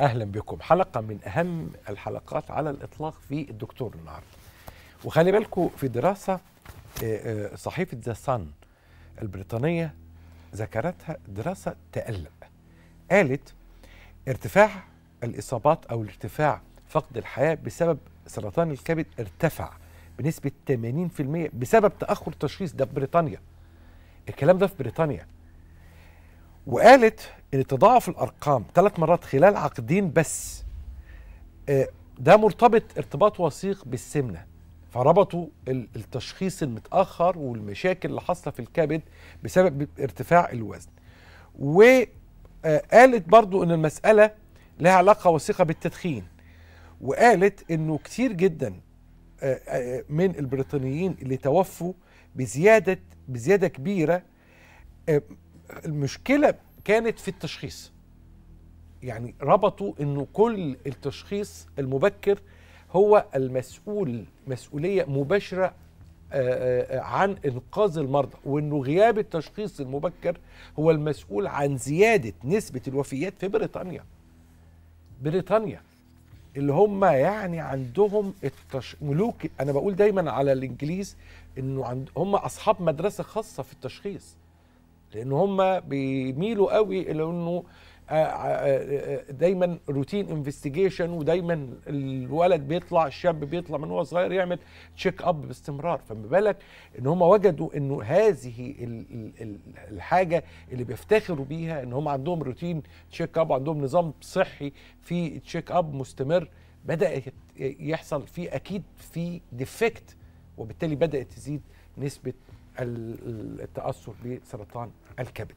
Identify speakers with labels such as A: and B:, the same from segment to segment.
A: اهلا بكم حلقه من اهم الحلقات على الاطلاق في الدكتور النهارده وخلي بالكم في دراسه آه، آه، صحيفه ذا سان البريطانيه ذكرتها دراسه تقلق قالت ارتفاع الاصابات او ارتفاع فقد الحياه بسبب سرطان الكبد ارتفع بنسبه 80% بسبب تاخر تشخيص ده في بريطانيا الكلام ده في بريطانيا وقالت ان تضاعف الارقام ثلاث مرات خلال عقدين بس آه، ده مرتبط ارتباط وثيق بالسمنه فربطوا التشخيص المتاخر والمشاكل اللي حاصله في الكبد بسبب ارتفاع الوزن وقالت آه، برضو ان المساله لها علاقه وثيقه بالتدخين وقالت انه كتير جدا آه، من البريطانيين اللي توفوا بزياده بزياده كبيره المشكله كانت في التشخيص يعني ربطوا انه كل التشخيص المبكر هو المسؤول مسؤوليه مباشره آه، آه، عن انقاذ المرضى وانه غياب التشخيص المبكر هو المسؤول عن زياده نسبه الوفيات في بريطانيا بريطانيا اللي هم يعني عندهم التش... ملوك انا بقول دايما على الانجليز انه عند... هم اصحاب مدرسه خاصه في التشخيص لان هم بيميلوا قوي الى انه آه، آه، آه، دايما روتين انفستيجيشن ودايما الولد بيطلع الشاب بيطلع من هو صغير يعمل تشيك اب باستمرار فما بالك ان هم وجدوا انه هذه الحاجه اللي بيفتخروا بيها ان هم عندهم روتين تشيك اب وعندهم نظام صحي في تشيك اب مستمر بدا يحصل فيه اكيد في ديفكت وبالتالي بدات تزيد نسبه التاثر بسرطان الكبد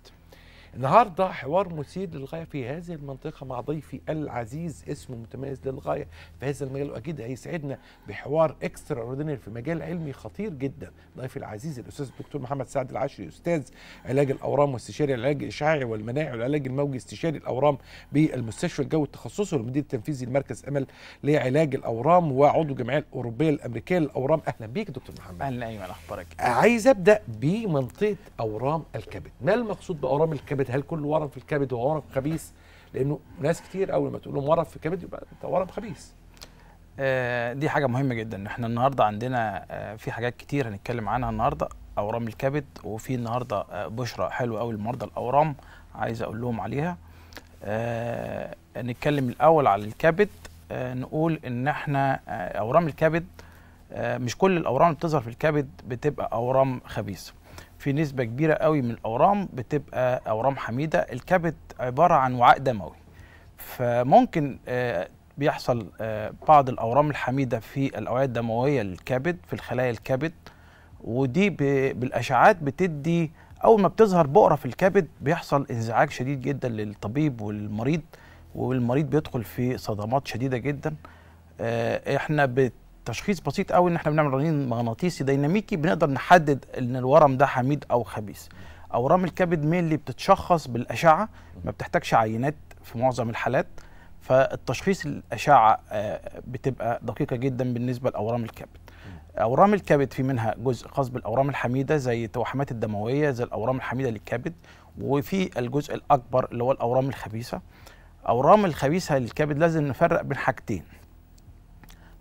A: النهارده حوار مثير للغايه في هذه المنطقه مع ضيفي العزيز اسمه متميز للغايه في هذا المجال واكيد هيسعدنا بحوار اكسترا اوردينري في مجال علمي خطير جدا ضيفي العزيز الاستاذ الدكتور محمد سعد العشري استاذ علاج الاورام واستشاري العلاج الاشعاعي والمناعي والعلاج الموجي استشاري الاورام بالمستشفى الجوي التخصصي والمدير التنفيذي لمركز امل لعلاج الاورام وعضو الجمعيه الاوروبيه الامريكيه للاورام اهلا بيك دكتور محمد اهلا ايمن اخبارك عايز ابدا بمنطقه اورام الكبد ما المقصود باورام الكبد الكبد هل كل ورم في الكبد هو ورم خبيث لانه ناس كتير اول ما تقول لهم ورم في الكبد يبقى انت ورم خبيث
B: آه، دي حاجه مهمه جدا احنا النهارده عندنا آه، في حاجات كتير هنتكلم عنها النهارده اورام الكبد وفي النهارده آه، بشرة بشرى حلوه قوي لمرضى الاورام عايز اقول لهم عليها نتكلم الاول على الكبد نقول ان احنا اورام الكبد مش كل الاورام اللي بتظهر في الكبد بتبقى اورام خبيثه في نسبه كبيره قوي من الاورام بتبقى اورام حميده الكبد عباره عن وعاء دموي فممكن آه، بيحصل آه، بعض الاورام الحميده في الاوعيه الدمويه للكبد في الخلايا الكبد ودي بالاشعاعات بتدي اول ما بتظهر بؤره في الكبد بيحصل انزعاج شديد جدا للطبيب والمريض والمريض بيدخل في صدمات شديده جدا آه، احنا تشخيص بسيط قوي ان احنا بنعمل رنين مغناطيسي ديناميكي بنقدر نحدد ان الورم ده حميد او خبيث اورام الكبد مينلي بتتشخص بالاشعه ما بتحتاجش عينات في معظم الحالات فالتشخيص الاشعه آه، بتبقى دقيقه جدا بالنسبه لاورام الكبد اورام الكبد في منها جزء خاص بالاورام الحميده زي التوحمات الدمويه زي الاورام الحميده للكبد وفي الجزء الاكبر اللي هو الاورام الخبيثه اورام الخبيثه للكبد لازم نفرق بين حاجتين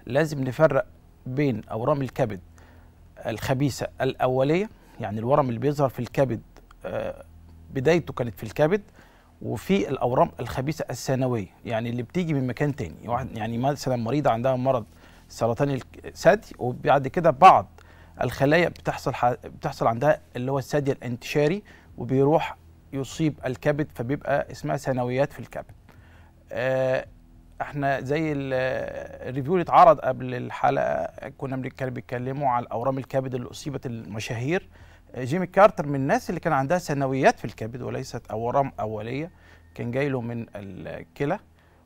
B: لازم نفرق بين اورام الكبد الخبيثه الاوليه يعني الورم اللي بيظهر في الكبد آه، بدايته كانت في الكبد وفي الاورام الخبيثه الثانويه يعني اللي بتيجي من مكان تاني يعني مثلا مريضه عندها مرض سرطان الثدي وبعد كده بعض الخلايا بتحصل بتحصل عندها اللي هو الثدي الانتشاري وبيروح يصيب الكبد فبيبقى اسمها ثانويات في الكبد آه احنا زي الريفيو اللي اتعرض قبل الحلقه كنا بنتكلم بيتكلموا على الاورام الكبد اللي اصيبت المشاهير جيمي كارتر من الناس اللي كان عندها ثانويات في الكبد وليست اورام اوليه كان جاي له من الكلى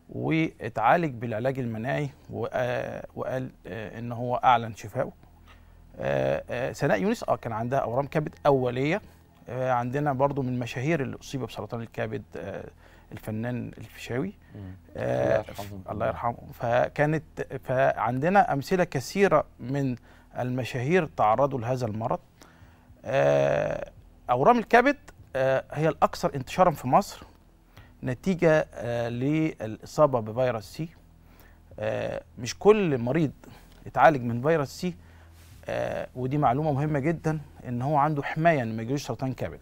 B: واتعالج بالعلاج المناعي وقال آه، ان هو اعلن شفائه آه، آه، سناء يونس اه كان عندها اورام كبد اوليه عندنا برضو من المشاهير اللي اصيبت بسرطان الكبد الفنان الفيشاوي آه الله يرحمه فكانت فعندنا امثله كثيره من المشاهير تعرضوا لهذا المرض آه اورام الكبد آه هي الاكثر انتشارا في مصر نتيجه آه للاصابه بفيروس سي آه مش كل مريض اتعالج من فيروس سي آه ودي معلومه مهمه جدا ان هو عنده حمايه ان ما يجيلوش سرطان كبد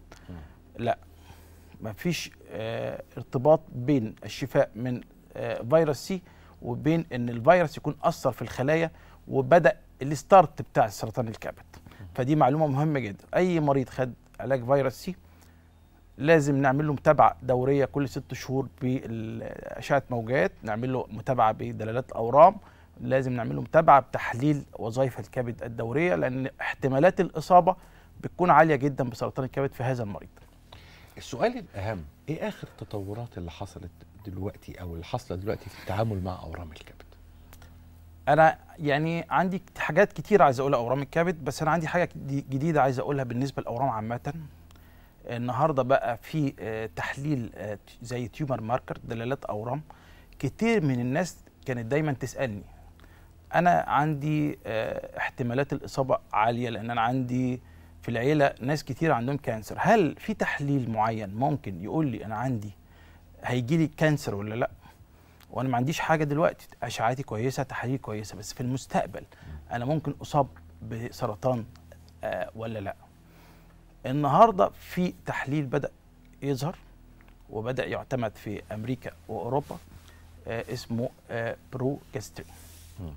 B: لا ما فيش آه، ارتباط بين الشفاء من آه، فيروس سي وبين ان الفيروس يكون اثر في الخلايا وبدا الستارت بتاع سرطان الكبد فدي معلومه مهمه جدا اي مريض خد علاج فيروس سي لازم نعمل له متابعه دوريه كل ست شهور باشعه موجات نعمل له متابعه بدلالات اورام لازم نعمل له متابعه بتحليل وظائف الكبد الدوريه لان احتمالات الاصابه بتكون عاليه جدا بسرطان الكبد في هذا المريض
A: السؤال الاهم ايه اخر التطورات اللي حصلت دلوقتي او اللي حاصله دلوقتي في التعامل مع اورام الكبد
B: انا يعني عندي حاجات كتير عايز اقولها اورام الكبد بس انا عندي حاجه جديده عايز اقولها بالنسبه لاورام عامه النهارده بقى في آه، تحليل آه، زي تيومر ماركر دلالات اورام كتير من الناس كانت دايما تسالني انا عندي آه، احتمالات الاصابه عاليه لان انا عندي في العيله ناس كتير عندهم كانسر هل في تحليل معين ممكن يقول لي انا عندي هيجي لي كانسر ولا لا وانا ما عنديش حاجه دلوقتي اشعاعاتي كويسه تحاليل كويسه بس في المستقبل انا ممكن اصاب بسرطان آه ولا لا النهارده في تحليل بدا يظهر وبدا يعتمد في امريكا واوروبا آه اسمه آه بروجسترين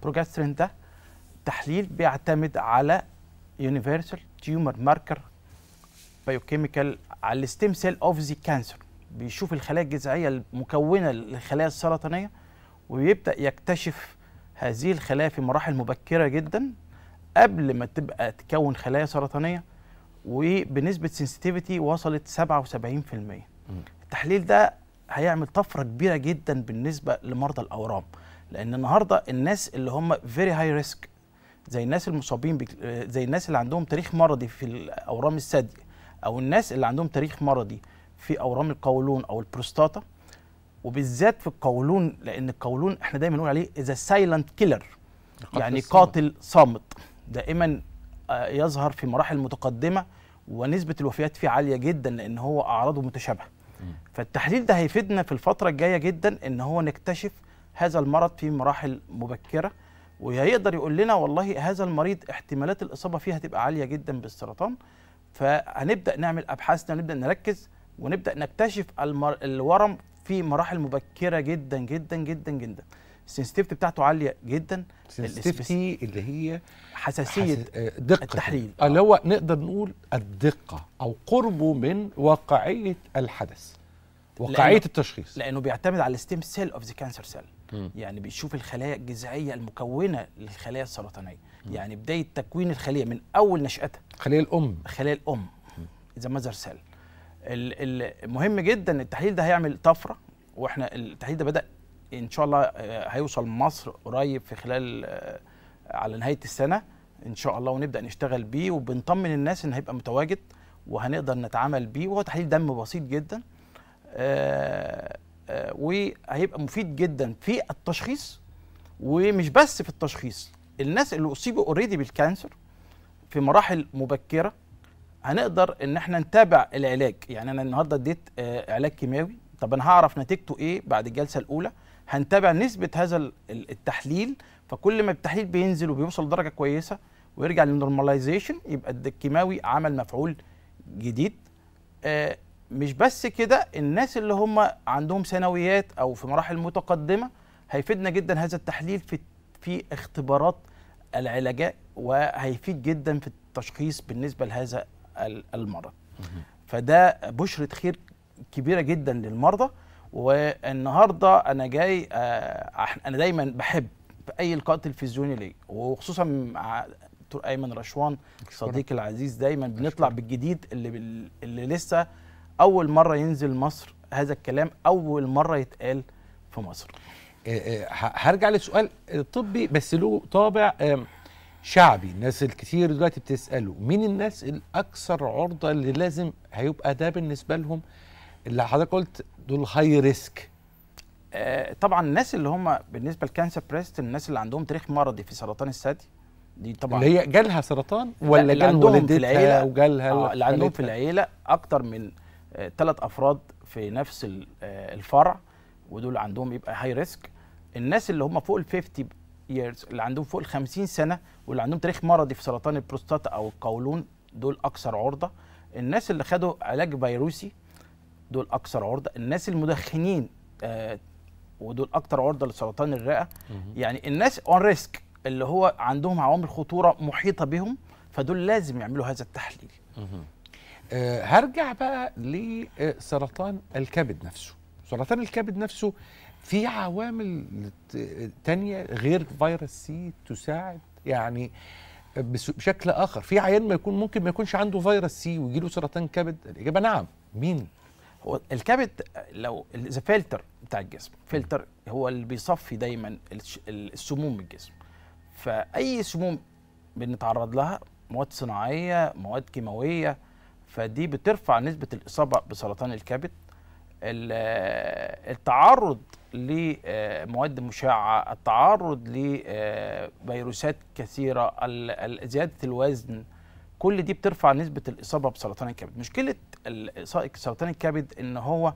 B: بروجسترين ده تحليل بيعتمد على يونيفرسال تيومر ماركر بايوكيميكال على الستيم سيل اوف ذا كانسر بيشوف الخلايا الجذعيه المكونه للخلايا السرطانيه ويبدا يكتشف هذه الخلايا في مراحل مبكره جدا قبل ما تبقى تكون خلايا سرطانيه وبنسبه سنسيتيفيتي وصلت 77% التحليل ده هيعمل طفره كبيره جدا بالنسبه لمرضى الاورام لان النهارده الناس اللي هم فيري هاي ريسك زي الناس المصابين بك... آه، زي الناس اللي عندهم تاريخ مرضي في الاورام الثدي او الناس اللي عندهم تاريخ مرضي في اورام القولون او البروستاتا وبالذات في القولون لان القولون احنا دايما نقول عليه ذا سايلنت كيلر يعني الصمت. قاتل صامت دائما آه، يظهر في مراحل متقدمه ونسبه الوفيات فيه عاليه جدا لان هو اعراضه متشابهه فالتحليل ده هيفيدنا في الفتره الجايه جدا ان هو نكتشف هذا المرض في مراحل مبكره وهيقدر يقول لنا والله هذا المريض احتمالات الاصابه فيه هتبقى عاليه جدا بالسرطان فهنبدا نعمل ابحاثنا ونبدا نركز ونبدا نكتشف المر... الورم في مراحل مبكره جدا جدا جدا جدا السنسيتيفيتي بتاعته عاليه جدا السنسيتيفيتي اللي هي
A: حساسيه حس... آه، دقه التحليل آه، اللي هو نقدر نقول الدقه او قربه من واقعيه الحدث واقعيه لأنه... التشخيص
B: لانه بيعتمد على الستيم سيل اوف ذا كانسر سيل يعني بيشوف الخلايا الجذعيه المكونه للخلايا السرطانيه يعني بدايه تكوين الخليه من اول نشاتها خليه الام خليه الام اذا ما سيل المهم جدا التحليل ده هيعمل طفره واحنا التحليل ده بدا ان شاء الله آه، هيوصل مصر قريب في خلال آه، على نهايه السنه ان شاء الله ونبدا نشتغل بيه وبنطمن الناس ان هيبقى متواجد وهنقدر نتعامل بيه وهو تحليل دم بسيط جدا آه، آه، وهيبقى مفيد جدا في التشخيص ومش بس في التشخيص الناس اللي اصيبوا اوريدي بالكانسر في مراحل مبكره هنقدر ان احنا نتابع العلاج يعني انا النهارده اديت آه، علاج كيماوي طب انا هعرف نتيجته ايه بعد الجلسه الاولى هنتابع نسبه هذا التحليل فكل ما التحليل بينزل وبيوصل لدرجه كويسه ويرجع للنورماليزيشن يبقى الكيماوي عمل مفعول جديد آه، مش بس كده الناس اللي هم عندهم ثانويات او في مراحل متقدمه هيفيدنا جدا هذا التحليل في في اختبارات العلاجاء وهيفيد جدا في التشخيص بالنسبه لهذا المرض فده بشره خير كبيره جدا للمرضى والنهارده انا جاي آه، انا دايما بحب في اي لقاء تلفزيوني لي وخصوصا مع دكتور ايمن رشوان صديقي العزيز دايما بنطلع بالجديد اللي اللي لسه اول مره ينزل مصر هذا الكلام اول مره يتقال في مصر آه، آه، هرجع لسؤال طبي بس له طابع آه، شعبي
A: الناس الكتير دلوقتي بتساله مين الناس الاكثر عرضه اللي لازم هيبقى ده
B: بالنسبه لهم اللي حضرتك قلت دول هاي ريسك طبعا الناس اللي هم بالنسبه لكانسر بريست الناس اللي عندهم تاريخ مرضي في سرطان الثدي دي طبعا اللي هي
A: جالها سرطان ولا في العيله وجالها اللي عندهم في
B: العيله اكتر من ثلاث آه، افراد في نفس آه، الفرع ودول عندهم يبقى هاي ريسك الناس اللي هم فوق ال 50 ييرز اللي عندهم فوق ال 50 سنه واللي عندهم تاريخ مرضي في سرطان البروستاتا او القولون دول اكثر عرضه الناس اللي خدوا علاج فيروسي دول اكثر عرضه الناس المدخنين آه، ودول اكثر عرضه لسرطان الرئه يعني الناس اون ريسك اللي هو عندهم عوامل خطوره محيطه بهم فدول لازم يعملوا هذا التحليل آه، هرجع بقى
A: لسرطان آه، الكبد نفسه سرطان الكبد نفسه في عوامل تانية غير فيروس سي تساعد يعني بشكل اخر في عيان ما يكون ممكن ما يكونش عنده فيروس سي ويجي له سرطان كبد الاجابه نعم
B: مين هو الكبد لو اذا فلتر بتاع الجسم فلتر هو اللي بيصفي دايما السموم من الجسم فاي سموم بنتعرض لها مواد صناعيه مواد كيماويه فدي بترفع نسبه الاصابه بسرطان الكبد التعرض لمواد مشعه التعرض لفيروسات كثيره زياده الوزن كل دي بترفع نسبه الاصابه بسرطان الكبد مشكله سرطان الكبد ان هو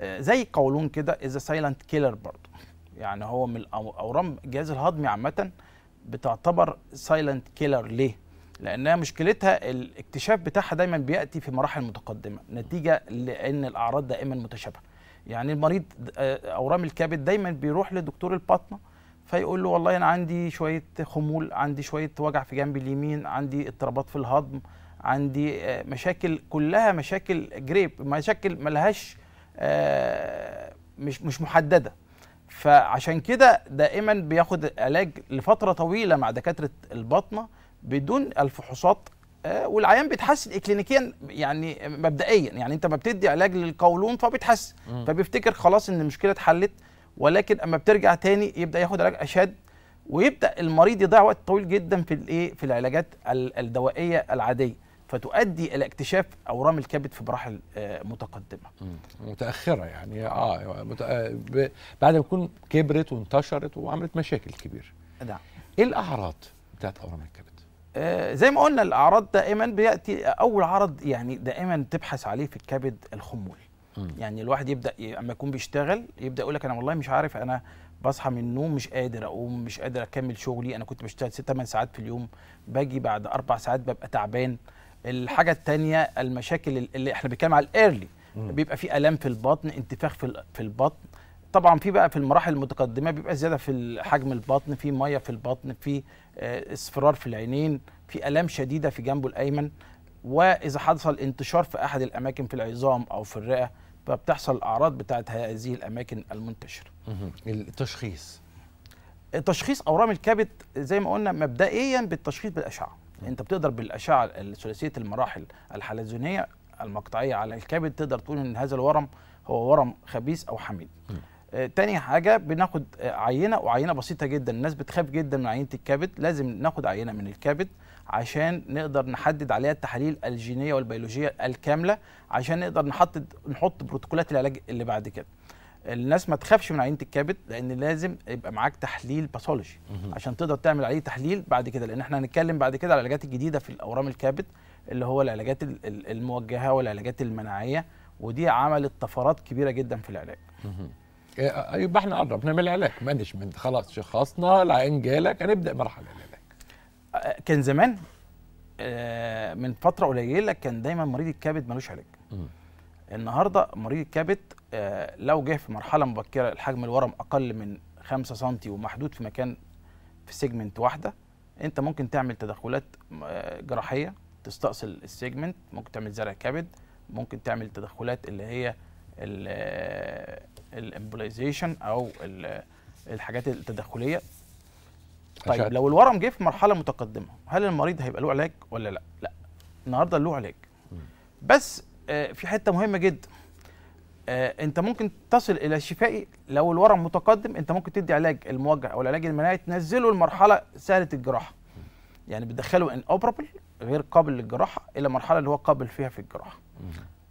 B: آه، زي قولون كده از سايلنت كيلر برضه يعني هو من الاورام الجهاز الهضمي عامه بتعتبر سايلنت كيلر ليه لانها مشكلتها الاكتشاف بتاعها دايما بياتي في مراحل متقدمه نتيجه لان الاعراض دائما متشابهه يعني المريض آه، اورام الكبد دايما بيروح لدكتور الباطنه فيقول له والله انا عندي شويه خمول عندي شويه وجع في جنب اليمين عندي اضطرابات في الهضم عندي آه، مشاكل كلها مشاكل جريب مشاكل ملهاش آه، مش مش محدده فعشان كده دائما بياخد علاج لفتره طويله مع دكاتره الباطنه بدون الفحوصات آه، والعيان بيتحسن اكلينيكيا يعني مبدئيا يعني انت ما بتدي علاج للقولون فبيتحسن فبيفتكر خلاص ان المشكله اتحلت ولكن اما بترجع تاني يبدا ياخد علاج اشد ويبدا المريض يضيع وقت طويل جدا في الايه في العلاجات الدوائيه العاديه فتؤدي الى اكتشاف اورام الكبد في مراحل آه، متقدمه متاخره يعني اه, آه،
A: بعد ما تكون كبرت وانتشرت وعملت مشاكل كبيره نعم ايه الاعراض بتاعت اورام الكبد
B: آه، زي ما قلنا الاعراض دائما بياتي اول عرض يعني دائما تبحث عليه في الكبد الخمول م. يعني الواحد يبدا اما يكون بيشتغل يبدا يقول لك انا والله مش عارف انا بصحى من النوم مش قادر اقوم مش قادر اكمل شغلي انا كنت بشتغل 6 8 ساعات في اليوم باجي بعد اربع ساعات ببقى تعبان الحاجه الثانيه المشاكل اللي احنا بنتكلم على الايرلي بيبقى في الام في البطن انتفاخ في البطن طبعا في بقى في المراحل المتقدمه بيبقى زياده في حجم البطن في ميه في البطن في آه، اصفرار في العينين في الام شديده في جنبه الايمن واذا حصل انتشار في احد الاماكن في العظام او في الرئه فبتحصل الاعراض بتاعه هذه الاماكن المنتشره التشخيص تشخيص اورام الكبد زي ما قلنا مبدئيا بالتشخيص بالاشعه انت بتقدر بالاشعه الثلاثيه المراحل الحلزونيه المقطعيه على الكبد تقدر تقول ان هذا الورم هو ورم خبيث او حميد تاني حاجه بناخد عينه وعينه بسيطه جدا الناس بتخاف جدا من عينه الكبد لازم ناخد عينه من الكبد عشان نقدر نحدد عليها التحاليل الجينيه والبيولوجيه الكامله عشان نقدر نحط نحط بروتوكولات العلاج اللي بعد كده الناس ما تخافش من عينه الكبد لان لازم يبقى معاك تحليل باثولوجي عشان تقدر تعمل عليه تحليل بعد كده لان احنا هنتكلم بعد كده على العلاجات الجديده في الاورام الكبد اللي هو العلاجات الموجهه والعلاجات المناعيه ودي عملت طفرات كبيره جدا في العلاج يبقى احنا قربنا من العلاج مانجمنت خلاص شخصنا العين جالك هنبدا مرحله العلاج أه، كان زمان أه، من فتره قليله كان دايما مريض الكبد ملوش علاج النهارده مريض الكبد أه، لو جه في مرحله مبكره الحجم الورم اقل من 5 سم ومحدود في مكان في سيجمنت واحده انت ممكن تعمل تدخلات جراحيه تستأصل السيجمنت ممكن تعمل زرع كبد ممكن تعمل تدخلات اللي هي الامبوليزيشن او الحاجات التدخليه طيب أشعر. لو الورم جه في مرحله متقدمه هل المريض هيبقى له علاج ولا لا لا النهارده له علاج بس آه، في حته مهمه جدا آه، انت ممكن تصل الى شفائي لو الورم متقدم انت ممكن تدي علاج الموجه او العلاج المناعي تنزله لمرحله سهله الجراحه يعني بتدخله ان اوبرابل غير قابل للجراحه الى مرحله اللي هو قابل فيها في الجراحه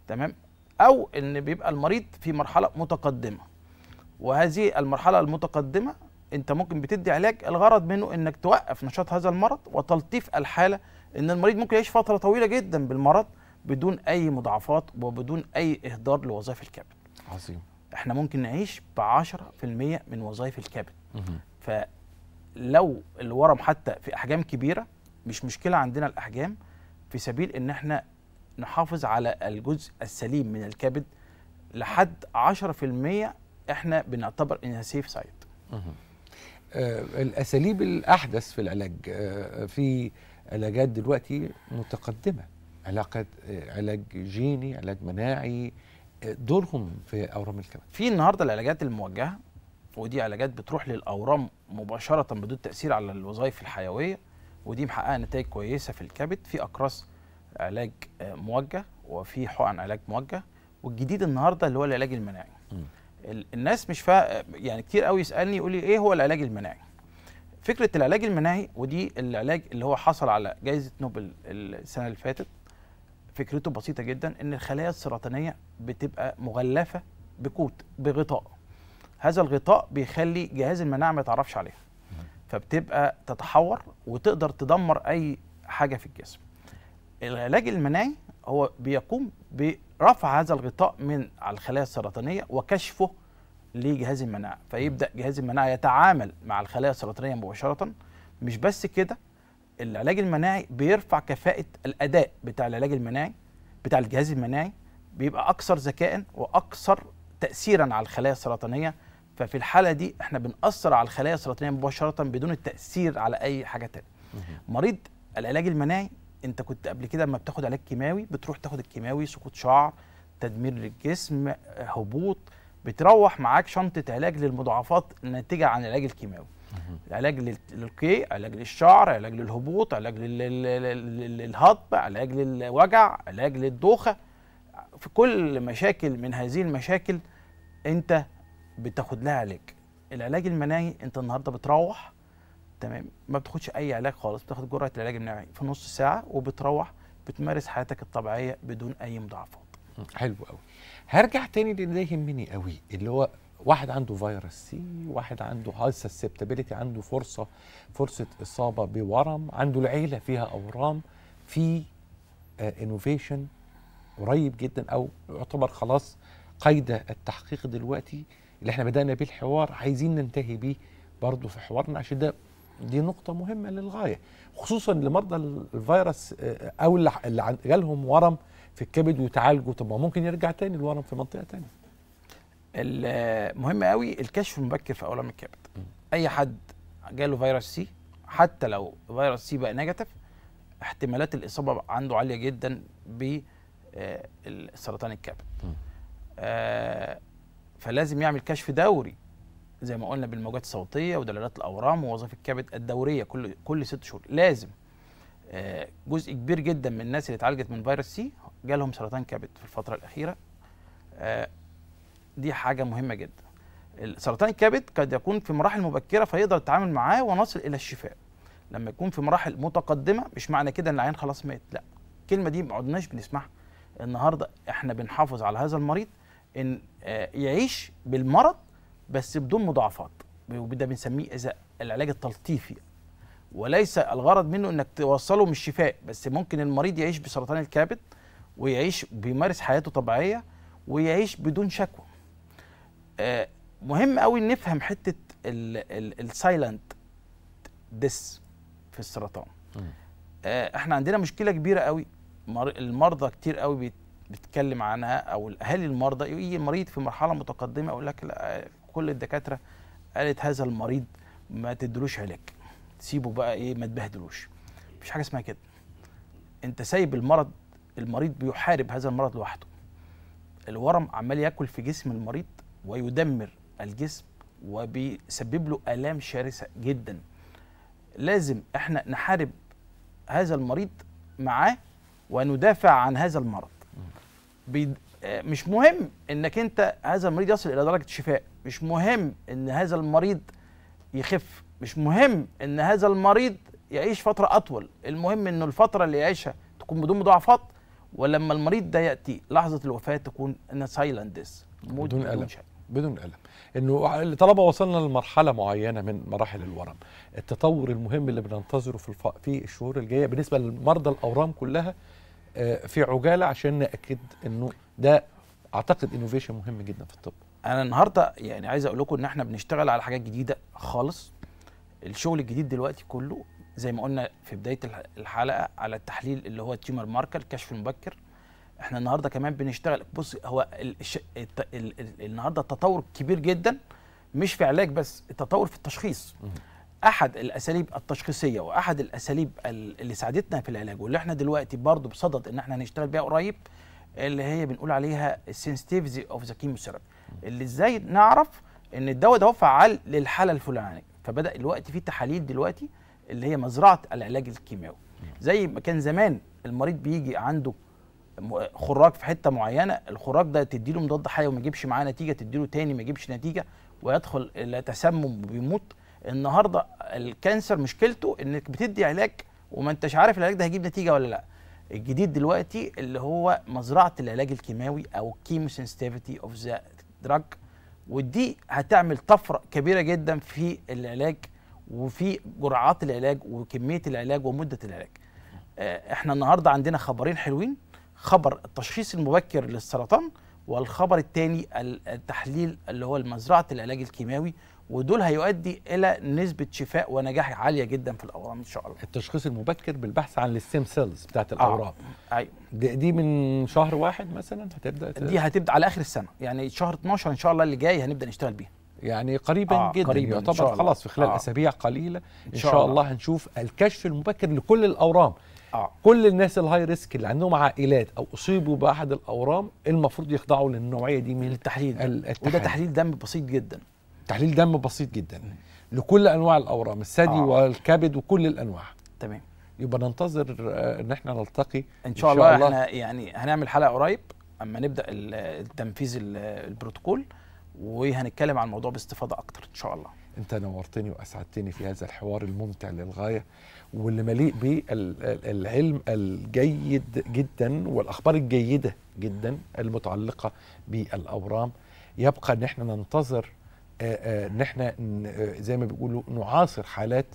B: تمام او ان بيبقى المريض في مرحله متقدمه وهذه المرحله المتقدمه انت ممكن بتدي علاج الغرض منه انك توقف نشاط هذا المرض وتلطيف الحاله ان المريض ممكن يعيش فتره طويله جدا بالمرض بدون اي مضاعفات وبدون اي اهدار لوظائف الكبد عظيم احنا ممكن نعيش ب 10% من وظائف الكبد فلو الورم حتى في احجام كبيره مش مشكله عندنا الاحجام في سبيل ان احنا نحافظ على الجزء السليم من الكبد لحد 10% احنا بنعتبر انها سيف سايد
A: آه، الاساليب الاحدث في العلاج آه، في علاجات دلوقتي متقدمه علاقه آه، علاج جيني علاج مناعي
B: دورهم في اورام الكبد في النهارده العلاجات الموجهه ودي علاجات بتروح للاورام مباشره بدون تاثير على الوظائف الحيويه ودي محققه نتائج كويسه في الكبد في اقراص علاج آه، موجه وفي حقن علاج موجه والجديد النهارده اللي هو العلاج المناعي الناس مش فا يعني كتير قوي يسالني يقول لي ايه هو العلاج المناعي فكره العلاج المناعي ودي العلاج اللي هو حصل على جائزه نوبل السنه اللي فاتت فكرته بسيطه جدا ان الخلايا السرطانيه بتبقى مغلفه بكوت بغطاء هذا الغطاء بيخلي جهاز المناعه ما يتعرفش عليها فبتبقى تتحور وتقدر تدمر اي حاجه في الجسم العلاج المناعي هو بيقوم برفع هذا الغطاء من على الخلايا السرطانيه وكشفه لجهاز المناعه فيبدا جهاز المناعه يتعامل مع الخلايا السرطانيه مباشره مش بس كده العلاج المناعي بيرفع كفاءه الاداء بتاع العلاج المناعي بتاع الجهاز المناعي بيبقى اكثر ذكاء واكثر تاثيرا على الخلايا السرطانيه ففي الحاله دي احنا بنأثر على الخلايا السرطانيه مباشره بدون التاثير على اي حاجه تانية مريض العلاج المناعي انت كنت قبل كده لما بتاخد علاج كيماوي بتروح تاخد الكيماوي سقوط شعر تدمير للجسم هبوط بتروح معاك شنطه علاج للمضاعفات ناتجه عن العلاج الكيماوي علاج للقي علاج للشعر علاج للهبوط علاج للهضم علاج للوجع علاج للدوخه في كل مشاكل من هذه المشاكل انت بتاخد لها علاج العلاج المناعي انت النهارده بتروح تمام ما بتاخدش اي علاج خالص بتاخد جرعه العلاج النوعي في نص ساعه وبتروح بتمارس حياتك الطبيعيه بدون اي مضاعفات حلو قوي هرجع تاني لان ده يهمني قوي اللي هو واحد عنده فيروس سي واحد
A: عنده هاي سسبتابيليتي عنده فرصه فرصه اصابه بورم عنده العيله فيها اورام في انوفيشن آه، قريب جدا او يعتبر خلاص قيد التحقيق دلوقتي اللي احنا بدانا بيه الحوار عايزين ننتهي بيه برضه في حوارنا عشان ده دي نقطة مهمة للغاية خصوصا لمرضى الفيروس آه، أو اللي جالهم ورم في الكبد وتعالجوا طب ما ممكن يرجع تاني الورم في منطقة تانية
B: مهم قوي الكشف المبكر في أورام الكبد أي حد جاله فيروس سي حتى لو فيروس سي بقى نيجاتيف احتمالات الإصابة عنده عالية جدا بسرطان آه، الكبد آه، فلازم يعمل كشف دوري زي ما قلنا بالموجات الصوتيه ودلالات الاورام ووظائف الكبد الدوريه كل كل ست شهور لازم آه، جزء كبير جدا من الناس اللي اتعالجت من فيروس سي جالهم سرطان كبد في الفتره الاخيره آه، دي حاجه مهمه جدا سرطان الكبد قد يكون في مراحل مبكره فيقدر يتعامل معاه ونصل الى الشفاء لما يكون في مراحل متقدمه مش معنى كده ان العيان خلاص مات لا الكلمه دي ما عدناش بنسمعها النهارده احنا بنحافظ على هذا المريض ان آه، يعيش بالمرض بس بدون مضاعفات وده بنسميه اذا العلاج التلطيفي وليس الغرض منه انك توصله مش شفاء بس ممكن المريض يعيش بسرطان الكبد ويعيش بيمارس حياته طبيعيه ويعيش بدون شكوى آه، مهم قوي نفهم حته السايلنت ديس في السرطان آه، احنا عندنا مشكله كبيره قوي المرضى كتير قوي بيتكلم عنها او الاهالي المرضى يجي المريض في مرحله متقدمه يقول لك لا كل الدكاتره قالت هذا المريض ما تدلوش علاج سيبه بقى ايه ما تبهدلوش مفيش حاجه اسمها كده انت سايب المرض المريض بيحارب هذا المرض لوحده الورم عمال ياكل في جسم المريض ويدمر الجسم وبيسبب له الام شرسه جدا لازم احنا نحارب هذا المريض معاه وندافع عن هذا المرض آه، مش مهم انك انت هذا المريض يصل الى درجه الشفاء مش مهم ان هذا المريض يخف مش مهم ان هذا المريض يعيش فتره اطول المهم انه الفتره اللي يعيشها تكون بدون مضاعفات ولما المريض ده ياتي لحظه الوفاه تكون ان سايلنت بدون الم بدون الم انه طالما وصلنا لمرحله
A: معينه من مراحل الورم التطور المهم اللي بننتظره في الف... في الشهور الجايه بالنسبه لمرضى الاورام كلها آه، في عجاله عشان ناكد انه ده
B: اعتقد انوفيشن مهم جدا في الطب انا النهارده يعني عايز اقول لكم ان احنا بنشتغل على حاجات جديده خالص الشغل الجديد دلوقتي كله زي ما قلنا في بدايه الحلقه على التحليل اللي هو التيومر ماركر الكشف المبكر احنا النهارده كمان بنشتغل بص هو الش... الت... ال... ال... النهارده التطور كبير جدا مش في علاج بس التطور في التشخيص احد الاساليب التشخيصيه واحد الاساليب اللي ساعدتنا في العلاج واللي احنا دلوقتي برضه بصدد ان احنا هنشتغل بيها قريب اللي هي بنقول عليها sensitivity اوف ذا كيموثيرابي اللي ازاي نعرف ان الدواء ده فعال للحاله الفلانيه فبدا الوقت في تحاليل دلوقتي اللي هي مزرعه العلاج الكيماوي زي ما كان زمان المريض بيجي عنده خراج في حته معينه الخراج ده تديله مضاد حيوي وما يجيبش معاه نتيجه تديله تاني ما يجيبش نتيجه ويدخل الى تسمم وبيموت النهارده الكانسر مشكلته انك بتدي علاج وما انتش عارف العلاج ده هيجيب نتيجه ولا لا الجديد دلوقتي اللي هو مزرعه العلاج الكيماوي او كيمو سنسيتيفيتي اوف ذا دراج ودي هتعمل طفره كبيره جدا في العلاج وفي جرعات العلاج وكميه العلاج ومده العلاج آه، احنا النهارده عندنا خبرين حلوين خبر التشخيص المبكر للسرطان والخبر الثاني التحليل اللي هو مزرعه العلاج الكيماوي ودول هيؤدي الى نسبه شفاء ونجاح عاليه جدا في الاورام ان شاء الله. التشخيص المبكر بالبحث
A: عن الستيم سيلز بتاعت آه. الاورام. آه. ايوه دي من شهر واحد مثلا هتبدا دي هتبدا على اخر السنه يعني شهر 12 ان شاء الله اللي جاي هنبدا نشتغل بيها. يعني قريبا آه جدا قريبا يعتبر خلاص في خلال آه. اسابيع قليله ان شاء, إن شاء الله. الله هنشوف الكشف المبكر لكل الاورام اه كل الناس الهاي ريسك اللي عندهم عائلات او اصيبوا باحد الاورام المفروض يخضعوا للنوعيه دي من التحليل التحليل. وده تحليل دم بسيط جدا تحليل دم بسيط جدا م. لكل انواع الاورام الثدي آه. والكبد وكل الانواع تمام يبقى ننتظر آه، ان احنا نلتقي ان شاء, إن شاء الله, الله احنا
B: يعني هنعمل حلقه قريب اما نبدا تنفيذ البروتوكول وهنتكلم عن الموضوع باستفاضه اكتر ان شاء الله
A: انت نورتني واسعدتني في هذا الحوار الممتع للغايه واللي مليء بالعلم الجيد جدا والاخبار الجيده جدا المتعلقه بالاورام يبقى ان احنا ننتظر ان آه، آه، احنا آه، زي ما بيقولوا نعاصر حالات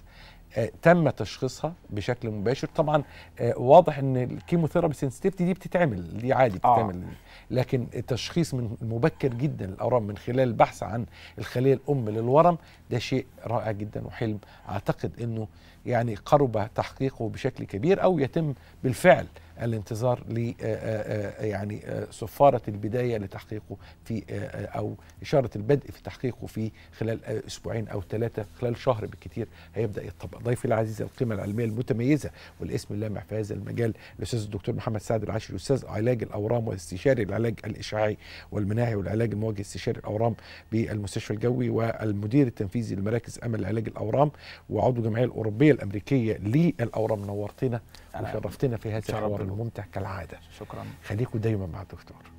A: آه، تم تشخيصها بشكل مباشر طبعا آه، واضح ان الكيموثيرابي سنسيتيفيتي دي بتتعمل دي عادي آه. بتتعمل آه. لكن التشخيص من مبكر جدا الاورام من خلال البحث عن الخليه الام للورم ده شيء رائع جدا وحلم اعتقد انه يعني قرب تحقيقه بشكل كبير او يتم بالفعل الانتظار ل آه، آه، آه، يعني صفاره البدايه لتحقيقه في او اشاره البدء في تحقيقه في خلال اسبوعين او ثلاثه خلال شهر بالكثير هيبدا يتطبق ضيفي العزيز القيمه العلميه المتميزه والاسم اللامع في هذا المجال الاستاذ الدكتور محمد سعد العاشر استاذ علاج الاورام واستشاري العلاج الاشعاعي والمناعي والعلاج المواجه استشاري الاورام بالمستشفى الجوي والمدير التنفيذي لمراكز امل علاج الاورام وعضو الجمعيه الاوروبيه الامريكيه للاورام نورتنا وشرفتنا في هذا الحوار الممتع كالعاده شكرا خليكم دايما مع الدكتور